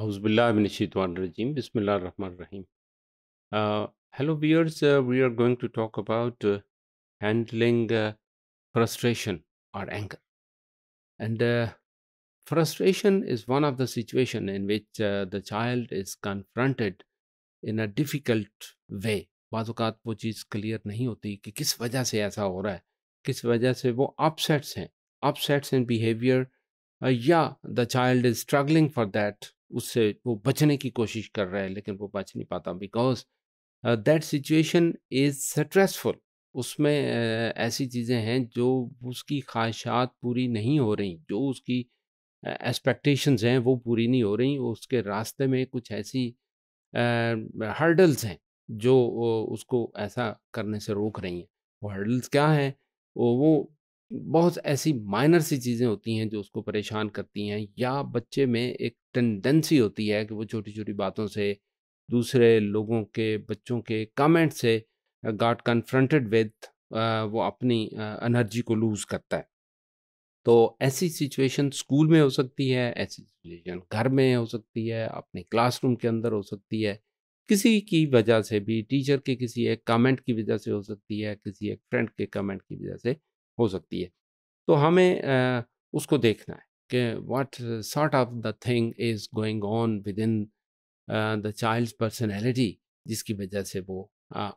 हाउसबिल्लाजीम बिसमिल्ल रहीम हेलो वीयर्स we are going to talk about handling frustration और anger and frustration is one of the situation in which the child is confronted in a difficult way बात वो चीज़ clear नहीं होती कि किस वजह से ऐसा हो रहा है किस वजह से वो अपसेट्स हैं अपसेट्स इन बिहेवियर या the child is struggling for that उससे वो बचने की कोशिश कर रहा है लेकिन वो बच नहीं पाता because that situation is stressful उसमें uh, ऐसी चीज़ें हैं जो उसकी ख्वाहिशात पूरी नहीं हो रही जो उसकी एक्सपेक्टेशंस uh, हैं वो पूरी नहीं हो रही उसके रास्ते में कुछ ऐसी हर्डल्स uh, हैं जो उसको ऐसा करने से रोक रही हैं वो हर्डल्स क्या हैं वो बहुत ऐसी माइनर सी चीज़ें होती हैं जो उसको परेशान करती हैं या बच्चे में एक टेंडेंसी होती है कि वो छोटी छोटी बातों से दूसरे लोगों के बच्चों के कमेंट से गाट कन्फ्रंटेड विद वो अपनी एनर्जी को लूज़ करता है तो ऐसी सिचुएशन स्कूल में हो सकती है ऐसी सिचुएशन घर में हो सकती है अपने क्लासरूम के अंदर हो सकती है किसी की वजह से भी टीचर के किसी एक कमेंट की वजह से हो सकती है किसी एक फ्रेंड के कमेंट की वजह से हो सकती है तो हमें उसको देखना है कि what sort of the thing is going on with in the child personality जिसकी वजह से वो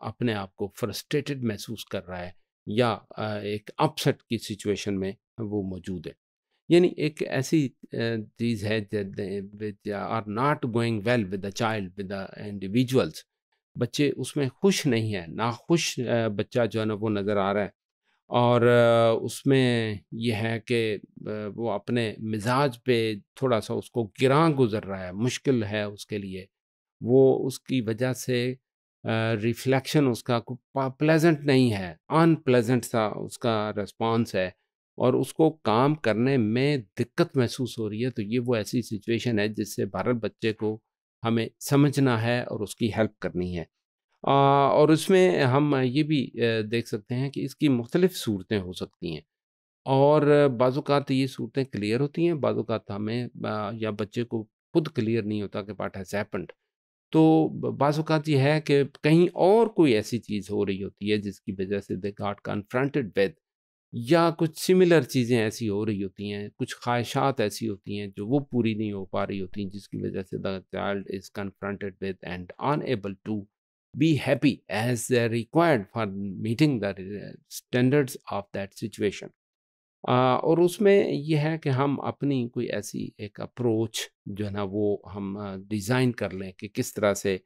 अपने आप को फ्रस्ट्रेटेड महसूस कर रहा है या एक अपसेट की सिचुएशन में वो मौजूद है यानी एक ऐसी चीज़ है are not going well with the child with the individuals बच्चे उसमें खुश नहीं है ना खुश बच्चा जो है ना वो नज़र आ रहा है और उसमें यह है कि वो अपने मिजाज पे थोड़ा सा उसको गिरा गुजर रहा है मुश्किल है उसके लिए वो उसकी वजह से रिफ्लेक्शन उसका प्लेजेंट नहीं है अनप्लेजेंट सा उसका रिस्पांस है और उसको काम करने में दिक्कत महसूस हो रही है तो ये वो ऐसी सिचुएशन है जिससे भारत बच्चे को हमें समझना है और उसकी हेल्प करनी है और उसमें हम ये भी देख सकते हैं कि इसकी मुख्तलिफ़ सूरतें हो सकती हैं और बाज़ात ये सूरतें क्लियर होती हैं बाज़ात हमें या बच्चे को खुद क्लियर नहीं होता कि पाठ हैज़ हैपन्ड तो बाज़ात ये है कि कहीं और कोई ऐसी चीज़ हो रही होती है जिसकी वजह से दे गाट कन्फ्रंटेड विद या कुछ सिमिलर चीज़ें ऐसी हो रही होती हैं कुछ ख्वाहिशात ऐसी होती हैं जो वो पूरी नहीं हो पा रही होती जिसकी वजह से the child is confronted with and unable to be happy as they're required for meeting the uh, standards of that situation. Uh, और उसमें यह है कि हम अपनी कोई ऐसी एक अप्रोच जो है ना वो हम डिज़ाइन uh, कर लें कि किस तरह से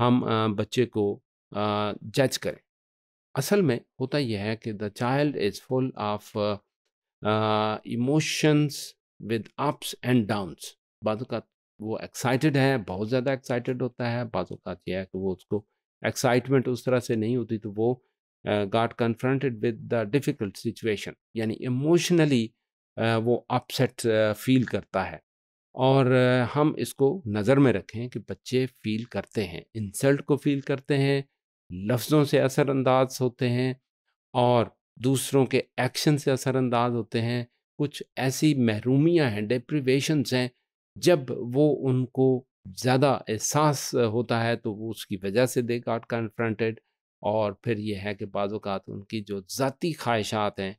हम uh, बच्चे को जज करें असल में होता यह है कि the child is full of emotions with ups and downs बाद वो एक्साइटेड है बहुत ज़्यादा एक्साइटेड होता है बाद यह है कि वो उसको एक्साइटमेंट उस तरह से नहीं होती तो वो got confronted with the difficult situation यानी इमोशनली वो अपसेट फील करता है और हम इसको नज़र में रखें कि बच्चे फील करते हैं इंसल्ट को फील करते हैं लफ्ज़ों से असरअंदाज होते हैं और दूसरों के एक्शन से असरअंदाज होते हैं कुछ ऐसी महरूमियाँ हैं डिप्रीवेशनस हैं जब वो उनको ज़्यादा एहसास होता है तो वो उसकी वजह से दे गाट कन्फ्रंटेड और फिर ये है कि बाज़ात उनकी जो ज़ाती ख्वाहिशात हैं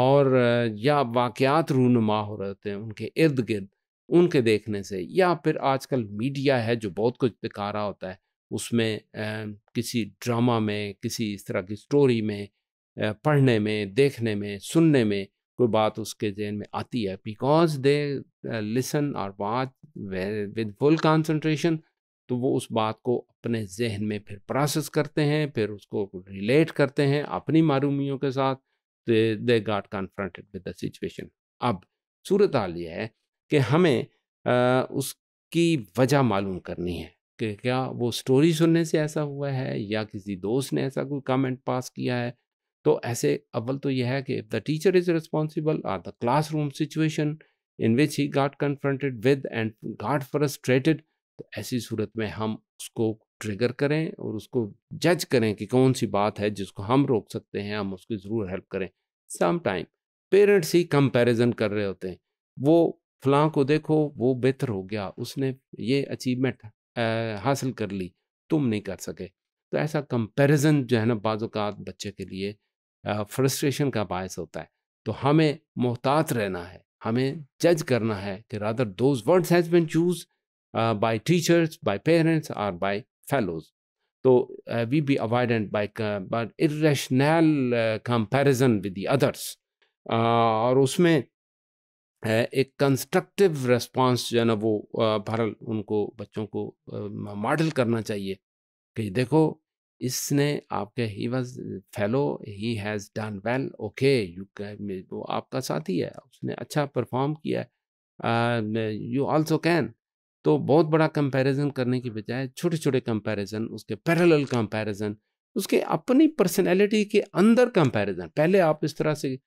और या वाक़ात रूनुमा हो रहे हैं उनके इर्द गिर्द उनके देखने से या फिर आजकल मीडिया है जो बहुत कुछ दिखा रहा होता है उसमें किसी ड्रामा में किसी इस तरह की स्टोरी में पढ़ने में देखने में सुनने में कोई बात उसके जहन में आती है बिकॉज दे लिसन और बात विद फुल कंसंट्रेशन तो वो उस बात को अपने जहन में फिर प्रोसेस करते हैं फिर उसको रिलेट करते हैं अपनी मारूमियों के साथ तो they got confronted with the situation अब सूरत हाल ये है कि हमें आ, उसकी वजह मालूम करनी है कि क्या वो स्टोरी सुनने से ऐसा हुआ है या किसी दोस्त ने ऐसा कोई कमेंट पास किया है तो ऐसे अव्वल तो यह है कि the teacher is responsible or the class room situation in which he got confronted with and got frustrated तो ऐसी सूरत में हम उसको ट्रिगर करें और उसको जज करें कि कौन सी बात है जिसको हम रोक सकते हैं हम उसकी ज़रूर हेल्प करें सम टाइम पेरेंट्स ही कंपैरिजन कर रहे होते हैं वो फलां को देखो वो बेहतर हो गया उसने ये अचीवमेंट हासिल कर ली तुम नहीं कर सके तो ऐसा कंपैरिजन जो है ना बाज़ात बच्चे के लिए फ्रस्ट्रेशन का बायस होता है तो हमें मोहतात रहना है हमें जज करना है कि rather those words has been choose by teachers by parents और बाय फेलोज तो we be avoidant by but irrational comparison with the others और उसमें एक कंस्ट्रक्टिव रेस्पॉन्स जो है ना वो भरल उनको बच्चों को मॉडल करना चाहिए कि देखो इसने आपके he was fellow he has done well okay you वो आपका साथी है उसने अच्छा परफॉर्म किया है यू ऑल्सो कैन तो बहुत बड़ा कंपैरिजन करने की बजाय छोटे छोटे कंपैरिजन उसके पैरेलल कंपैरिजन उसके अपनी पर्सनैलिटी के अंदर कंपैरिजन पहले आप इस तरह से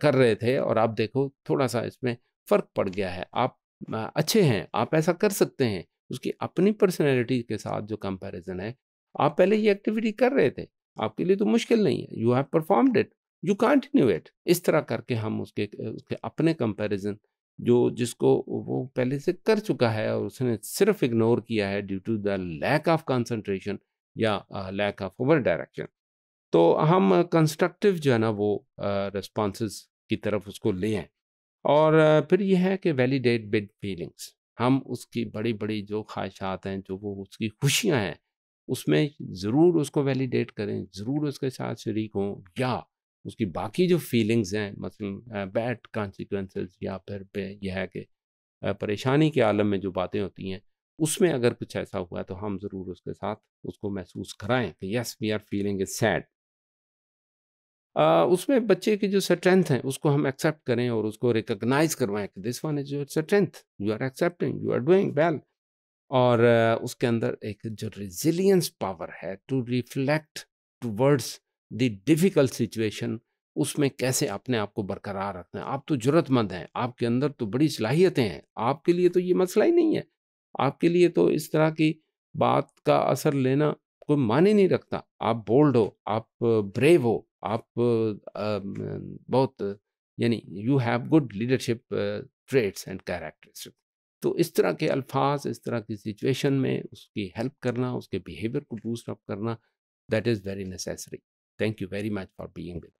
कर रहे थे और आप देखो थोड़ा सा इसमें फ़र्क पड़ गया है आप अच्छे हैं आप ऐसा कर सकते हैं उसकी अपनी पर्सनैलिटी के साथ जो कंपैरिजन है आप पहले ये एक्टिविटी कर रहे थे आपके लिए तो मुश्किल नहीं है you have performed it you continue it इस तरह करके हम उसके उसके अपने कंपैरिजन जो जिसको वो पहले से कर चुका है और उसने सिर्फ इग्नोर किया है due to the lack of concentration या लैक ऑफ ओवर डायरेक्शन तो हम कंस्ट्रक्टिव जो है ना वो रिस्पॉन्स की तरफ उसको ले आए और फिर यह है कि वैलिडेट बिड फीलिंग्स हम उसकी बड़ी बड़ी जो ख्वाहिशात हैं जो वो उसकी खुशियाँ हैं उसमें ज़रूर उसको वैलिडेट करें ज़रूर उसके साथ शरीक हों या उसकी बाकी जो फीलिंग्स हैं मसलन बैड कॉन्सिक्वेंस या फिर यह है कि परेशानी के आलम में जो बातें होती हैं उसमें अगर कुछ ऐसा हुआ है, तो हम ज़रूर उसके साथ उसको महसूस कराएं कि yes we are feeling is sad उसमें बच्चे की जो स्ट्रेंथ है उसको हम एक्सेप्ट करें और उसको रिकग्नाइज करवाएं कि this one is your strength you are accepting you are doing well और उसके अंदर एक जो रिजिलियंस पावर है to reflect towards the difficult situation उसमें कैसे अपने आप को बरकरार रखना है आप तो ज़रूरतमंद हैं आपके अंदर तो बड़ी सलाहियतें हैं आपके लिए तो ये मसला ही नहीं है आपके लिए तो इस तरह की बात का असर लेना कोई माने नहीं रखता आप बोल्ड हो आप ब्रेव हो आप बहुत यानी you have good leadership traits and characteristic तो इस तरह के अल्फाज इस तरह की सिचुएशन में उसकी हेल्प करना उसके बिहेवियर को बूस्ट अप करना that is very necessary thank you very much for being with